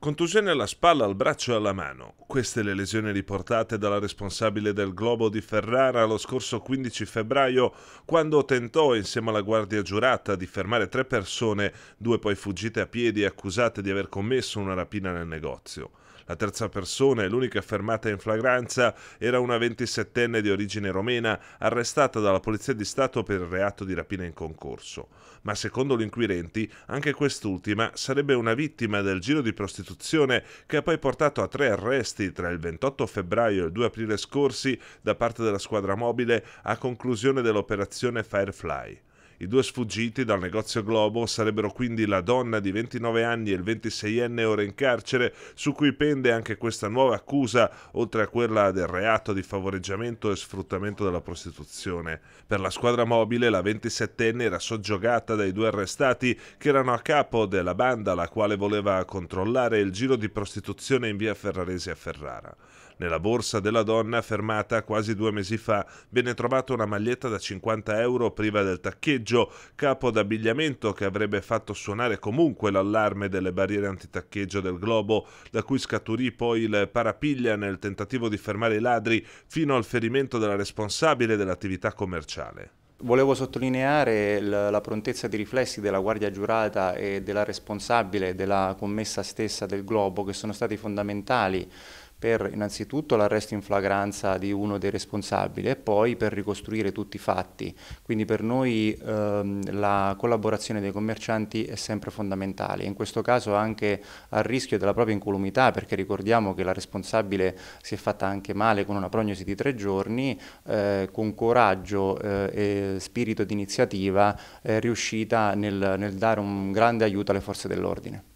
Contusione alla spalla, al braccio e alla mano. Queste le lesioni riportate dalla responsabile del Globo di Ferrara lo scorso 15 febbraio, quando tentò insieme alla guardia giurata di fermare tre persone, due poi fuggite a piedi e accusate di aver commesso una rapina nel negozio. La terza persona e l'unica fermata in flagranza era una 27enne di origine romena arrestata dalla Polizia di Stato per il reato di rapina in concorso. Ma secondo gli inquirenti anche quest'ultima sarebbe una vittima del giro di prostituzione che ha poi portato a tre arresti tra il 28 febbraio e il 2 aprile scorsi da parte della squadra mobile a conclusione dell'operazione Firefly. I due sfuggiti dal negozio Globo sarebbero quindi la donna di 29 anni e il 26enne ora in carcere, su cui pende anche questa nuova accusa, oltre a quella del reato di favoreggiamento e sfruttamento della prostituzione. Per la squadra mobile la 27enne era soggiogata dai due arrestati che erano a capo della banda la quale voleva controllare il giro di prostituzione in via Ferrarese a Ferrara. Nella borsa della donna fermata quasi due mesi fa venne trovata una maglietta da 50 euro priva del taccheggio taccheggio, capo d'abbigliamento che avrebbe fatto suonare comunque l'allarme delle barriere antitaccheggio del globo, da cui scaturì poi il parapiglia nel tentativo di fermare i ladri fino al ferimento della responsabile dell'attività commerciale. Volevo sottolineare la prontezza di riflessi della guardia giurata e della responsabile della commessa stessa del globo che sono stati fondamentali per innanzitutto l'arresto in flagranza di uno dei responsabili e poi per ricostruire tutti i fatti. Quindi per noi ehm, la collaborazione dei commercianti è sempre fondamentale, in questo caso anche al rischio della propria incolumità, perché ricordiamo che la responsabile si è fatta anche male con una prognosi di tre giorni, eh, con coraggio eh, e spirito di iniziativa è riuscita nel, nel dare un grande aiuto alle forze dell'ordine.